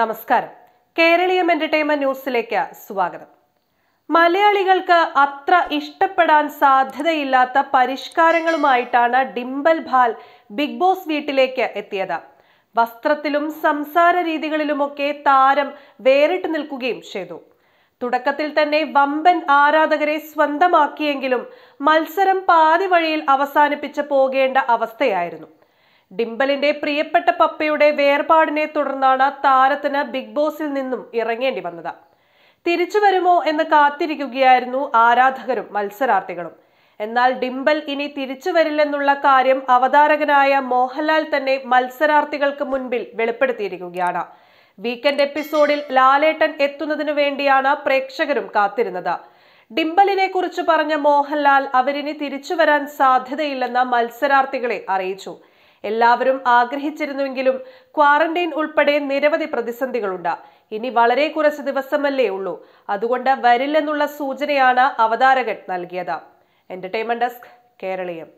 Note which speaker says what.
Speaker 1: നമസ്കാരം കേരളീയം എന്റർടൈൻമെന്റ് ന്യൂസിലേക്ക് സ്വാഗതം മലയാളികൾക്ക് അത്ര ഇഷ്ടപ്പെടാൻ സാധ്യതയില്ലാത്ത പരിഷ്കാരങ്ങളുമായിട്ടാണ് ഡിംബൽ ഭാൽ ബിഗ് ബോസ് വീട്ടിലേക്ക് എത്തിയത് വസ്ത്രത്തിലും സംസാര രീതികളിലുമൊക്കെ താരം വേറിട്ട് നിൽക്കുകയും ചെയ്തു തുടക്കത്തിൽ തന്നെ വമ്പൻ ആരാധകരെ സ്വന്തമാക്കിയെങ്കിലും മത്സരം പാതി വഴിയിൽ അവസാനിപ്പിച്ച് പോകേണ്ട അവസ്ഥയായിരുന്നു ഡിംബലിന്റെ പ്രിയപ്പെട്ട പപ്പയുടെ വേർപാടിനെ തുടർന്നാണ് താരത്തിന് ബിഗ് ബോസിൽ നിന്നും ഇറങ്ങേണ്ടി വന്നത് തിരിച്ചു വരുമോ എന്ന് കാത്തിരിക്കുകയായിരുന്നു ആരാധകരും മത്സരാർത്ഥികളും എന്നാൽ ഡിംബൽ ഇനി തിരിച്ചു വരില്ലെന്നുള്ള കാര്യം അവതാരകനായ മോഹൻലാൽ തന്നെ മത്സരാർത്ഥികൾക്ക് മുൻപിൽ വെളിപ്പെടുത്തിയിരിക്കുകയാണ് വീക്കെൻഡ് എപ്പിസോഡിൽ ലാലേട്ടൻ എത്തുന്നതിനു വേണ്ടിയാണ് പ്രേക്ഷകരും കാത്തിരുന്നത് ഡിംബലിനെ കുറിച്ച് പറഞ്ഞ മോഹൻലാൽ അവരിനി തിരിച്ചു വരാൻ സാധ്യതയില്ലെന്ന് മത്സരാർത്ഥികളെ അറിയിച്ചു എല്ലാവരും ആഗ്രഹിച്ചിരുന്നുവെങ്കിലും ക്വാറന്റൈൻ ഉൾപ്പെടെ നിരവധി പ്രതിസന്ധികളുണ്ട് ഇനി വളരെ കുറച്ച് ദിവസമല്ലേ ഉള്ളൂ അതുകൊണ്ട് വരില്ലെന്നുള്ള സൂചനയാണ് അവതാരകൻ നൽകിയത് എന്റർടൈൻമെന്റ് ഡെസ്ക് കേരളീയം